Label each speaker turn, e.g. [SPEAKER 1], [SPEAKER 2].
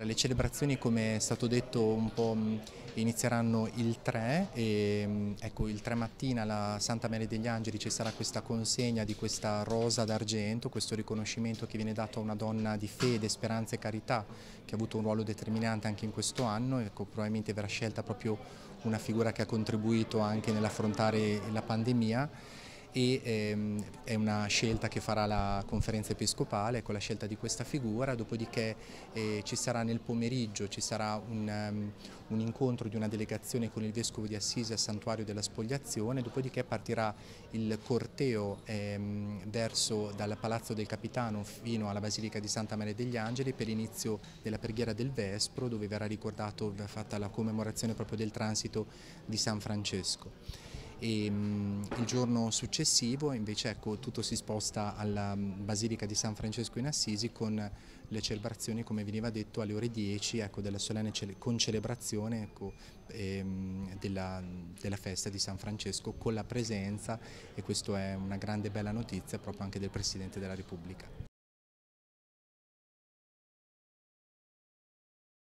[SPEAKER 1] Le celebrazioni, come è stato detto, un po' mm, inizieranno il 3 e mm, ecco, il 3 mattina alla Santa Maria degli Angeli ci sarà questa consegna di questa rosa d'argento, questo riconoscimento che viene dato a una donna di fede, speranza e carità che ha avuto un ruolo determinante anche in questo anno, ecco, probabilmente verrà scelta proprio una figura che ha contribuito anche nell'affrontare la pandemia e ehm, è una scelta che farà la conferenza episcopale con la scelta di questa figura, dopodiché eh, ci sarà nel pomeriggio ci sarà un, um, un, incontro di una delegazione con il Vescovo di Assisi al Santuario della Spogliazione, dopodiché partirà il corteo ehm, verso dal Palazzo del Capitano fino alla Basilica di Santa Maria degli Angeli per l'inizio della preghiera del Vespro dove verrà ricordato, verrà fatta la commemorazione proprio del transito di San Francesco e mh, mm, il giorno successivo invece ecco, tutto si sposta alla mm, Basilica di San Francesco in Assisi con le celebrazioni come veniva detto alle ore 10 ecco, della solenne concelebrazione ecco, ehm, della, della, festa di San Francesco con la presenza e questa è una grande bella notizia proprio anche del Presidente della Repubblica.